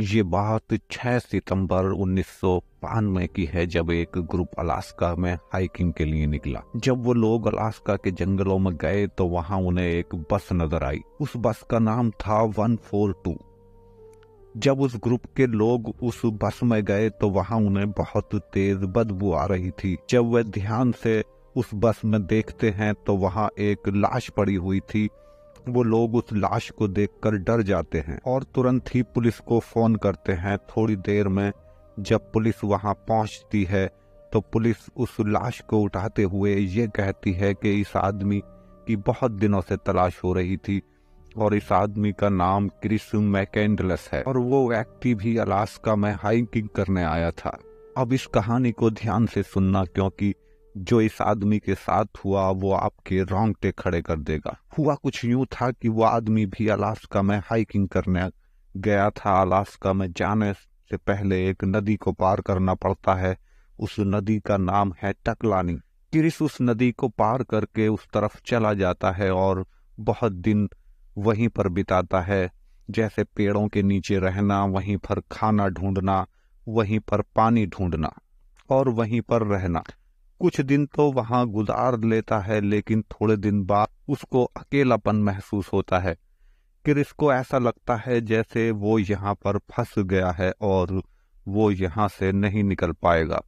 ये बात 6 सितंबर उन्नीस की है जब एक ग्रुप अलास्का में हाइकिंग के लिए निकला जब वो लोग अलास्का के जंगलों में गए तो वहां उन्हें एक बस नजर आई उस बस का नाम था 142 जब उस ग्रुप के लोग उस बस में गए तो वहां उन्हें बहुत तेज बदबू आ रही थी जब वे ध्यान से उस बस में देखते हैं तो वहां एक लाश पड़ी हुई थी वो लोग उस लाश को देखकर डर जाते हैं और तुरंत ही पुलिस को फोन करते हैं थोड़ी देर में जब पुलिस वहां पहुंचती है तो पुलिस उस लाश को उठाते हुए ये कहती है कि इस आदमी की बहुत दिनों से तलाश हो रही थी और इस आदमी का नाम क्रिस मैकेंडलस है और वो व्यक्ति भी अलास्का में हाइकिंग करने आया था अब इस कहानी को ध्यान से सुनना क्योंकि जो इस आदमी के साथ हुआ वो आपके रोंगटे खड़े कर देगा हुआ कुछ यूं था कि वो आदमी भी अलास्का में हाइकिंग करने गया था अलास्का में जाने से पहले एक नदी को पार करना पड़ता है उस नदी का नाम है टकलानी किरिस उस नदी को पार करके उस तरफ चला जाता है और बहुत दिन वहीं पर बिताता है जैसे पेड़ों के नीचे रहना वहीं पर खाना ढूंढना वहीं पर पानी ढूंढना और वहीं पर रहना कुछ दिन तो वहाँ गुजार लेता है लेकिन थोड़े दिन बाद उसको अकेलापन महसूस होता है क्रिस को ऐसा लगता है जैसे वो यहाँ पर फंस गया है और वो यहाँ से नहीं निकल पाएगा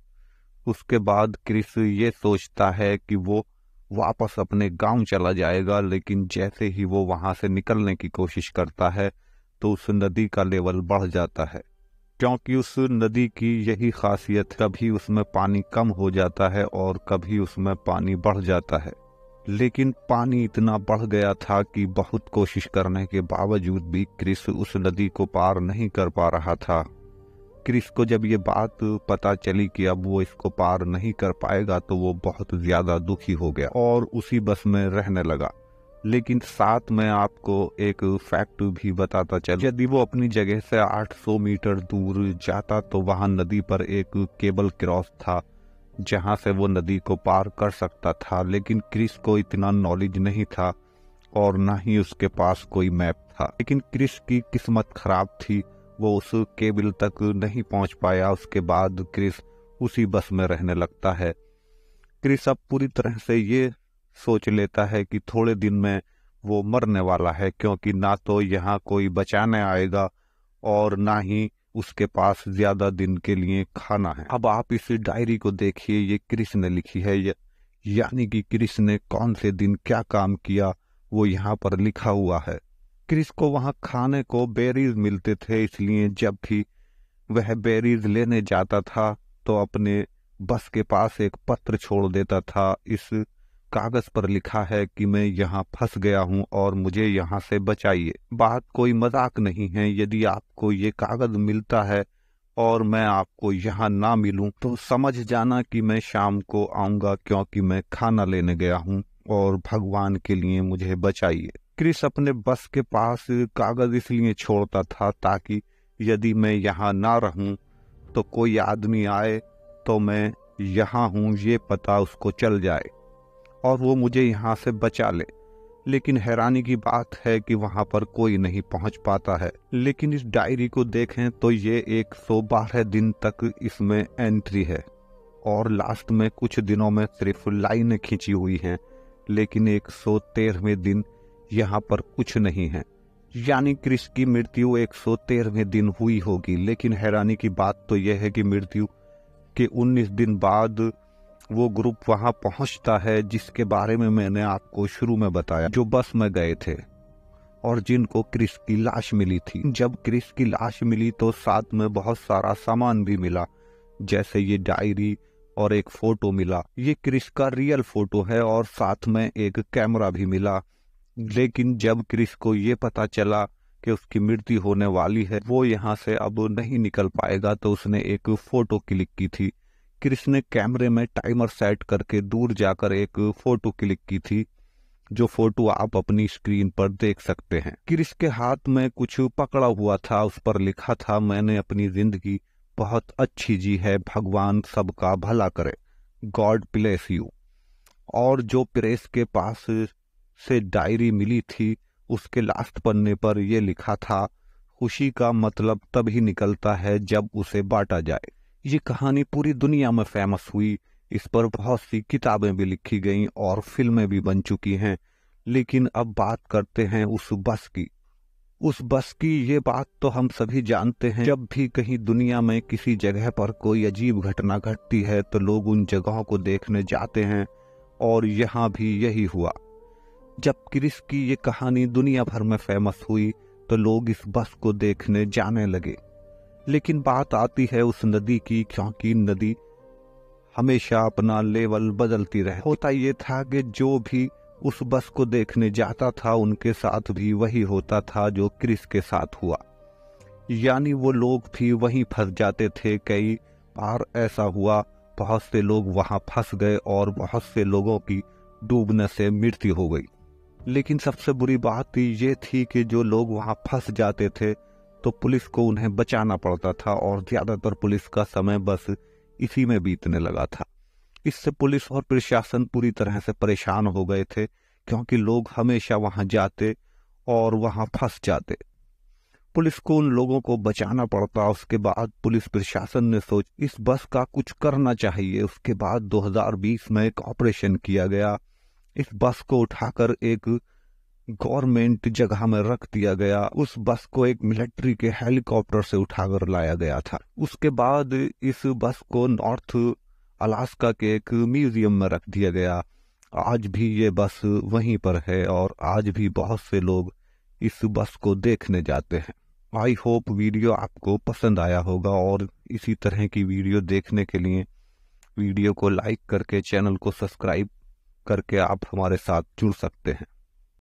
उसके बाद क्रिस ये सोचता है कि वो वापस अपने गांव चला जाएगा लेकिन जैसे ही वो वहां से निकलने की कोशिश करता है तो उस नदी का लेवल बढ़ जाता है क्योंकि उस नदी की यही खासियत कभी उसमें पानी कम हो जाता है और कभी उसमें पानी बढ़ जाता है लेकिन पानी इतना बढ़ गया था कि बहुत कोशिश करने के बावजूद भी क्रिस उस नदी को पार नहीं कर पा रहा था क्रिस को जब ये बात पता चली कि अब वो इसको पार नहीं कर पाएगा तो वो बहुत ज़्यादा दुखी हो गया और उसी बस में रहने लगा लेकिन साथ में आपको एक फैक्ट भी बताता चल यदि वो अपनी जगह से 800 मीटर दूर जाता तो वहां नदी पर एक केबल क्रॉस था जहां से वो नदी को पार कर सकता था लेकिन क्रिस को इतना नॉलेज नहीं था और ना ही उसके पास कोई मैप था लेकिन क्रिस की किस्मत खराब थी वो उस केबल तक नहीं पहुंच पाया उसके बाद क्रिस उसी बस में रहने लगता है क्रिस अब पूरी तरह से ये सोच लेता है कि थोड़े दिन में वो मरने वाला है क्योंकि ना तो यहाँ कोई बचाने आएगा और ना ही उसके पास ज्यादा दिन के लिए खाना है अब आप इस डायरी को देखिए ये कृष्ण ने लिखी है यानी कि कृष्ण ने कौन से दिन क्या काम किया वो यहाँ पर लिखा हुआ है क्रिस को वहां खाने को बेरीज मिलते थे इसलिए जब भी वह बेरीज लेने जाता था तो अपने बस के पास एक पत्र छोड़ देता था इस कागज पर लिखा है कि मैं यहाँ फंस गया हूँ और मुझे यहाँ से बचाइए बात कोई मजाक नहीं है यदि आपको ये कागज मिलता है और मैं आपको यहाँ ना मिलूं तो समझ जाना कि मैं शाम को आऊंगा क्योंकि मैं खाना लेने गया हूँ और भगवान के लिए मुझे बचाइए क्रिस अपने बस के पास कागज इसलिए छोड़ता था ताकि यदि मैं यहाँ ना रहूं तो कोई आदमी आए तो मैं यहाँ हूँ ये पता उसको चल जाए और वो मुझे यहाँ से बचा ले लेकिन हैरानी की बात है कि वहाँ पर कोई नहीं पहुँच पाता है लेकिन इस डायरी को देखें तो ये एक सौ बारह दिन तक इसमें एंट्री है और लास्ट में कुछ दिनों में सिर्फ लाइनें खींची हुई हैं लेकिन एक सौ तेरहवें दिन यहाँ पर कुछ नहीं है यानी कृष्ण की मृत्यु एक सौ तेरहवें दिन हुई होगी लेकिन हैरानी की बात तो यह है कि मृत्यु के उन्नीस दिन बाद वो ग्रुप वहां पहुंचता है जिसके बारे में मैंने आपको शुरू में बताया जो बस में गए थे और जिनको क्रिस की लाश मिली थी जब क्रिस की लाश मिली तो साथ में बहुत सारा सामान भी मिला जैसे ये डायरी और एक फोटो मिला ये क्रिस का रियल फोटो है और साथ में एक कैमरा भी मिला लेकिन जब क्रिस को ये पता चला कि उसकी मृत्यु होने वाली है वो यहाँ से अब नहीं निकल पाएगा तो उसने एक फोटो क्लिक की थी कृष्ण कैमरे में टाइमर सेट करके दूर जाकर एक फोटो क्लिक की थी जो फोटो आप अपनी स्क्रीन पर देख सकते हैं क्रिश के हाथ में कुछ पकड़ा हुआ था उस पर लिखा था मैंने अपनी जिंदगी बहुत अच्छी जी है भगवान सबका भला करे गॉड ब्लेस यू और जो प्रेस के पास से डायरी मिली थी उसके लास्ट पन्ने पर यह लिखा था खुशी का मतलब तभी निकलता है जब उसे बांटा जाए ये कहानी पूरी दुनिया में फेमस हुई इस पर बहुत सी किताबें भी लिखी गईं और फिल्में भी बन चुकी हैं लेकिन अब बात करते हैं उस बस की उस बस की ये बात तो हम सभी जानते हैं जब भी कहीं दुनिया में किसी जगह पर कोई अजीब घटना घटती है तो लोग उन जगहों को देखने जाते हैं और यहाँ भी यही हुआ जब क्रिस की ये कहानी दुनिया भर में फेमस हुई तो लोग इस बस को देखने जाने लगे लेकिन बात आती है उस नदी की क्योंकि नदी हमेशा अपना लेवल बदलती रहे होता ये था कि जो भी उस बस को देखने जाता था उनके साथ भी वही होता था जो क्रिस के साथ हुआ यानी वो लोग भी वहीं फंस जाते थे कई बार ऐसा हुआ बहुत से लोग वहां फंस गए और बहुत से लोगों की डूबने से मृत्यु हो गई लेकिन सबसे बुरी बात ये थी कि जो लोग वहां फंस जाते थे तो पुलिस को उन्हें बचाना पड़ता था और ज़्यादातर पुलिस का समय बस इसी में बीतने लगा था इससे पुलिस और प्रशासन पूरी तरह से परेशान हो गए थे क्योंकि लोग हमेशा वहां जाते और वहां फंस जाते पुलिस को उन लोगों को बचाना पड़ता उसके बाद पुलिस प्रशासन ने सोच इस बस का कुछ करना चाहिए उसके बाद 2020 में एक ऑपरेशन किया गया इस बस को उठाकर एक गवर्नमेंट जगह में रख दिया गया उस बस को एक मिलिट्री के हेलीकॉप्टर से उठाकर लाया गया था उसके बाद इस बस को नॉर्थ अलास्का के एक म्यूजियम में रख दिया गया आज भी ये बस वहीं पर है और आज भी बहुत से लोग इस बस को देखने जाते हैं आई होप वीडियो आपको पसंद आया होगा और इसी तरह की वीडियो देखने के लिए वीडियो को लाइक करके चैनल को सब्सक्राइब करके आप हमारे साथ जुड़ सकते हैं